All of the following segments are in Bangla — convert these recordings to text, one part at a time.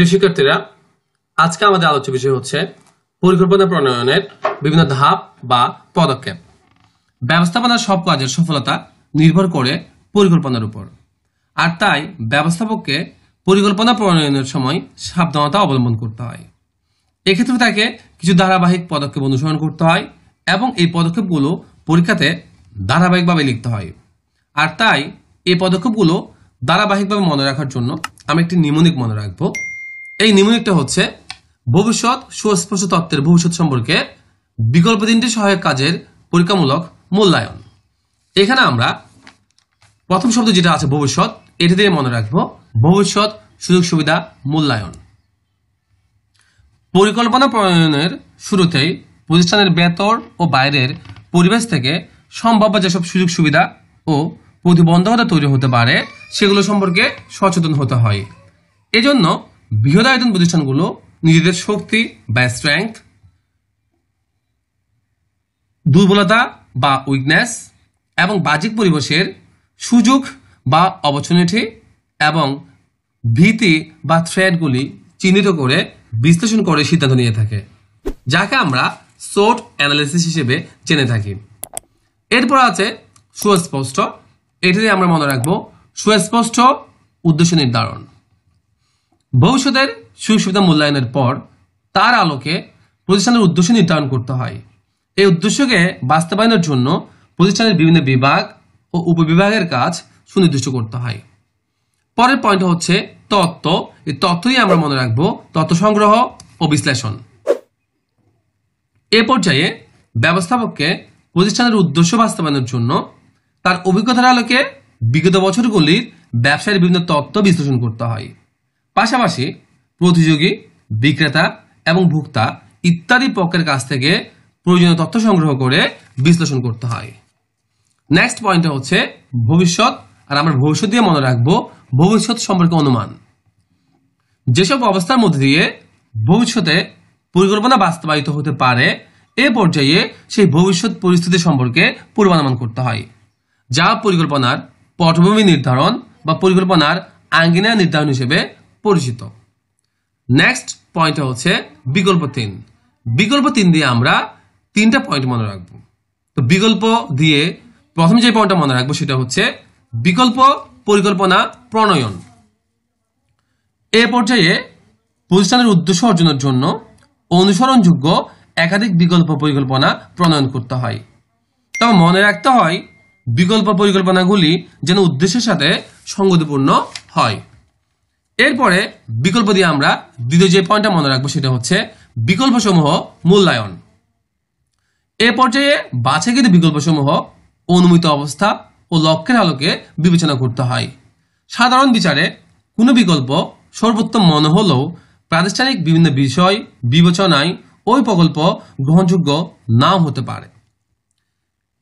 প্রিয় শিক্ষার্থীরা আজকে আমাদের আলোচ্য বিষয় হচ্ছে পরিকল্পনা প্রণয়নের বিভিন্ন ধাপ বা পদক্ষেপ ব্যবস্থাপনার সব কাজের সফলতা নির্ভর করে পরিকল্পনার উপর আর তাই ব্যবস্থাপককে পরিকল্পনা প্রণয়নের সময় সাবধানতা অবলম্বন করতে হয় এক্ষেত্রে তাকে কিছু ধারাবাহিক পদক্ষেপ অনুসরণ করতে হয় এবং এই পদক্ষেপগুলো পরীক্ষাতে ধারাবাহিকভাবে লিখতে হয় আর তাই এই পদক্ষেপগুলো ধারাবাহিকভাবে মনে রাখার জন্য আমি একটি নিমনিক মনে রাখবো এই নিম্নলিখিত হচ্ছে ভবিষ্যৎ সুস্পষ্ট তত্ত্বের ভবিষ্যৎ সম্পর্কে বিকল্প তিনটি সহায়ক কাজের পরীক্ষামূলক মূল্যায়ন এখানে আমরা প্রথম শব্দ যেটা আছে ভবিষ্যৎ এটা দিয়ে মনে রাখবো ভবিষ্যৎ সুযোগ সুবিধা মূল্যায়ন পরিকল্পনা প্রণয়নের শুরুতেই প্রতিষ্ঠানের বেতর ও বাইরের পরিবেশ থেকে সম্ভাব্য যেসব সুযোগ সুবিধা ও প্রতিবন্ধকতা তৈরি হতে পারে সেগুলো সম্পর্কে সচেতন হতে হয় এজন্য বৃহদায়তন প্রতিষ্ঠানগুলো নিজেদের শক্তি বা স্ট্রেংথ দুর্বলতা বা উইকনেস এবং বাহ্যিক পরিবেশের সুযোগ বা অপরচুনিটি এবং ভীতি বা থ্রেডগুলি চিহ্নিত করে বিশ্লেষণ করে সিদ্ধান্ত নিয়ে থাকে যাকে আমরা সোট অ্যানালিসিস হিসেবে জেনে থাকি এরপর আছে সুস্পষ্ট এটিতে আমরা মনে রাখবো সুস্পষ্ট উদ্দেশ্য নির্ধারণ ভবিষ্যতের সুযোগ সুবিধা মূল্যায়নের পর তার আলোকে প্রতিষ্ঠানের উদ্দেশ্য নির্ধারণ করতে হয় এই উদ্দেশ্যকে বাস্তবায়নের জন্য প্রতিষ্ঠানের বিভিন্ন বিভাগ ও উপবিভাগের কাজ সুনির্দিষ্ট করতে হয় পরের পয়েন্ট হচ্ছে তত্ত্ব এই তত্ত্বই আমরা মনে রাখবো তত্ত্ব সংগ্রহ ও বিশ্লেষণ এ পর্যায়ে ব্যবস্থাপককে প্রতিষ্ঠানের উদ্দেশ্য বাস্তবায়নের জন্য তার অভিজ্ঞতার আলোকে বিগত বছরগুলির ব্যবসায়ের বিভিন্ন তত্ত্ব বিশ্লেষণ করতে হয় পাশাপাশি প্রতিযোগী বিক্রেতা এবং ভোক্তা ইত্যাদি পক্ষের কাছ থেকে প্রয়োজনীয় তথ্য সংগ্রহ করে বিশ্লেষণ করতে হয় নেক্সট পয়েন্টটা হচ্ছে ভবিষ্যৎ আর আমরা ভবিষ্যৎ দিয়ে মনে রাখবো ভবিষ্যৎ সম্পর্কে অনুমান যেসব অবস্থার মধ্যে দিয়ে ভবিষ্যতে পরিকল্পনা বাস্তবায়িত হতে পারে এ পর্যায়ে সেই ভবিষ্যৎ পরিস্থিতি সম্পর্কে পূর্বানুমান করতে হয় যা পরিকল্পনার পটভূমি নির্ধারণ বা পরিকল্পনার আঙ্গিনা নির্ধারণ হিসেবে পরিচিত নেক্সট পয়েন্টটা হচ্ছে বিকল্প তিন বিকল্প তিন দিয়ে আমরা তিনটা পয়েন্ট মনে রাখবো তো বিকল্প দিয়ে প্রথম যে পয়েন্টটা মনে রাখবো সেটা হচ্ছে বিকল্প পরিকল্পনা প্রণয়ন এ পর্যায়ে প্রতিষ্ঠানের উদ্দেশ্য অর্জনের জন্য অনুসরণযোগ্য একাধিক বিকল্প পরিকল্পনা প্রণয়ন করতে হয় তবে মনে রাখতে হয় বিকল্প পরিকল্পনাগুলি যেন উদ্দেশ্যের সাথে সঙ্গতিপূর্ণ হয় এরপরে বিকল্প দিয়ে আমরা দ্বিতীয় যে পয়েন্টটা মনে রাখবো সেটা হচ্ছে বিকল্প সমূহ মূল্যায়ন এ পর্যায়ে বাছাইকৃত বিকল্প সমূহ অনুমিত অবস্থা ও লক্ষ্যের আলোকে বিবেচনা করতে হয় সাধারণ বিচারে কোনো বিকল্প সর্বোত্তম মনে হলেও প্রাতিষ্ঠানিক বিভিন্ন বিষয় বিবেচনায় ওই প্রকল্প গ্রহণযোগ্য নাও হতে পারে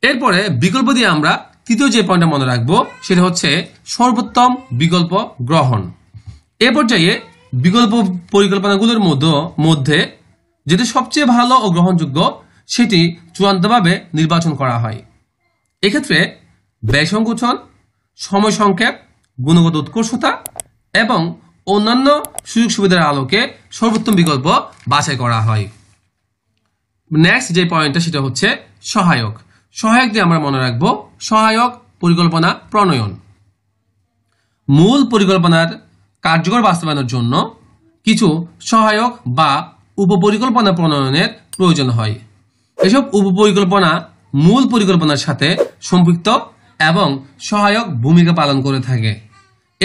এরপরে বিকল্প দিয়ে আমরা তৃতীয় যে পয়েন্টটা মনে রাখবো সেটা হচ্ছে সর্বোত্তম বিকল্প গ্রহণ এ পর্যায়ে বিকল্প পরিকল্পনাগুলোর মধ্যে যেটি সবচেয়ে ভালো ও গ্রহণযোগ্য সেটি চূড়ান্তভাবে নির্বাচন করা হয় এক্ষেত্রে ব্যয় সংকোচন সময় সংক্ষেপ গুণগত উৎকর্ষতা এবং অন্যান্য সুযোগ সুবিধার আলোকে সর্বোত্তম বিকল্প বাছাই করা হয় নেক্সট যে পয়েন্টটা সেটা হচ্ছে সহায়ক সহায়ক দিয়ে আমরা মনে রাখব সহায়ক পরিকল্পনা প্রণয়ন মূল পরিকল্পনার কার্যকর বাস্তবায়নের জন্য কিছু সহায়ক বা উপপরিকল্পনা প্রণয়নের প্রয়োজন হয় এসব উপপরিকল্পনা মূল পরিকল্পনার সাথে সম্পৃক্ত এবং সহায়ক ভূমিকা পালন করে থাকে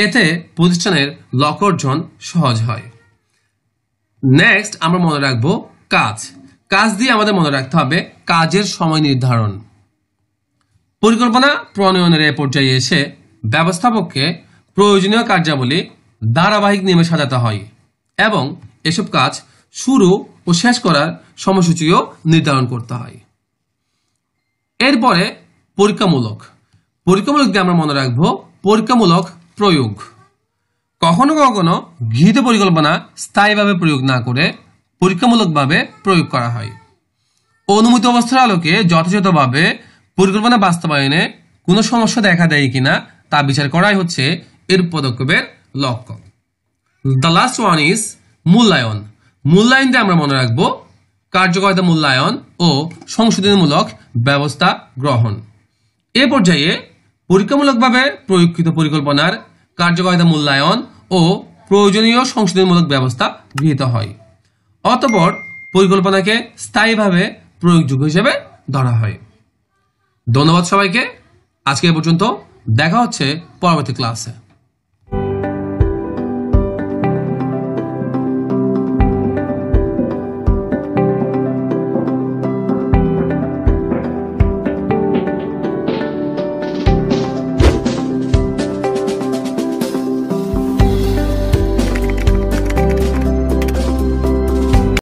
এতে প্রতিষ্ঠানের লক্ষ্য অর্জন সহজ হয় নেক্সট আমরা মনে রাখব কাজ কাজ দিয়ে আমাদের মনে রাখতে হবে কাজের সময় নির্ধারণ পরিকল্পনা প্রণয়নের এ পর্যায়ে এসে ব্যবস্থাপককে প্রয়োজনীয় কার্যাবলী ধারাবাহিক নিয়মে সাজাতে হয় এবং এসব কাজ শুরু ও শেষ করার সময়সূচিও নির্ধারণ করতে হয় এরপরে পরীক্ষামূলক পরীক্ষামূলক দিয়ে আমরা মনে রাখবো পরীক্ষামূলক প্রয়োগ কখনো কখনো গৃহীত পরিকল্পনা স্থায়ীভাবে প্রয়োগ না করে পরীক্ষামূলকভাবে প্রয়োগ করা হয় অনুমিত অবস্থার আলোকে যথাযথভাবে পরিকল্পনা বাস্তবায়নে কোনো সমস্যা দেখা দেয় কিনা তা বিচার করাই হচ্ছে এর পদক্ষেপের লক্ষ্য দ্য লাস্ট ওয়ান ইজ মূল্যায়ন মূল্যায়নটা আমরা মনে রাখবো কার্যকারিতা মূল্যায়ন ও সংশোধনমূলক ব্যবস্থা গ্রহণ এ পর্যায়ে পরীক্ষামূলকভাবে প্রয়োগকৃত পরিকল্পনার কার্যকারিতা মূল্যায়ন ও প্রয়োজনীয় সংশোধনমূলক ব্যবস্থা গৃহীত হয় অতপর পরিকল্পনাকে স্থায়ীভাবে প্রয়োগযোগ্য হিসেবে ধরা হয় ধন্যবাদ সবাইকে আজকে পর্যন্ত দেখা হচ্ছে পরবর্তী ক্লাসে